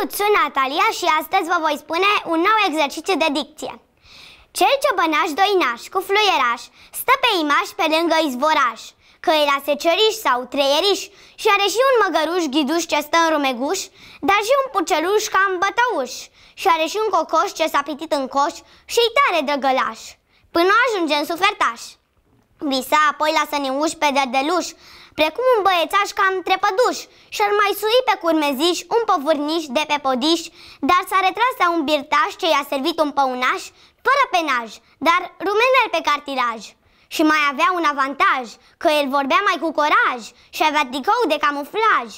Salut, sunt Natalia și astăzi vă voi spune un nou exercițiu de dicție. Cel ciobănaș doinaș cu fluieraș stă pe imaș pe lângă izvoraș, că era seceriș sau treieriș și are și un măgăruș ghiduș ce stă în rumeguș, dar și un puceluș ca în bătăuș și are și un cocoș ce s-a pitit în coș și-i tare drăgălaș, până ajunge în sufertaș. Visa apoi la săniuși pe dedeluș, precum un băiețaș cam trepăduș și-ar mai sui pe curmeziș un povârniș de pe podiș, dar s-a retras la un birtaș ce i-a servit un păunaș, fără penaj, dar rumenel pe cartilaj. Și mai avea un avantaj, că el vorbea mai cu coraj și avea tricou de camuflaj.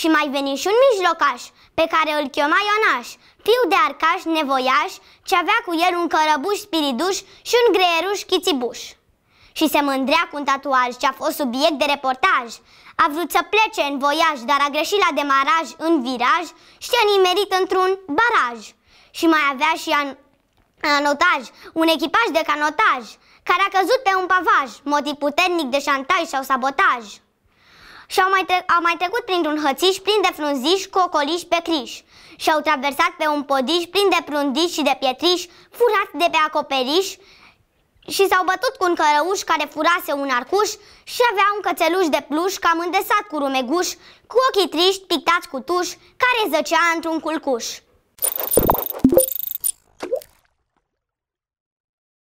Și mai veni și un mijlocaș, pe care îl chema Ionaș, fiu de arcaș nevoiaș, ce avea cu el un cărăbuș spiriduș și un greieruș chițibuș și se mândrea cu un tatuaj ce a fost subiect de reportaj. A vrut să plece în voiaj, dar a greșit la demaraj, în viraj și a nimerit într-un baraj. Și mai avea și an anotaj, un echipaj de canotaj, care a căzut pe un pavaj, motiv puternic de șantaj sau sabotaj. Și au mai, au mai trecut printr-un hățiș plin de frunziș, cu ocoliși pe criș și au traversat pe un podiș plin de prundiș și de pietriș, furat de pe acoperiș, și s-au bătut cu un cărăuș care furase un arcuș și avea un cățeluș de pluș cam îndesat cu rumeguș, cu ochii triști pictați cu tuș, care zăcea într-un culcuș.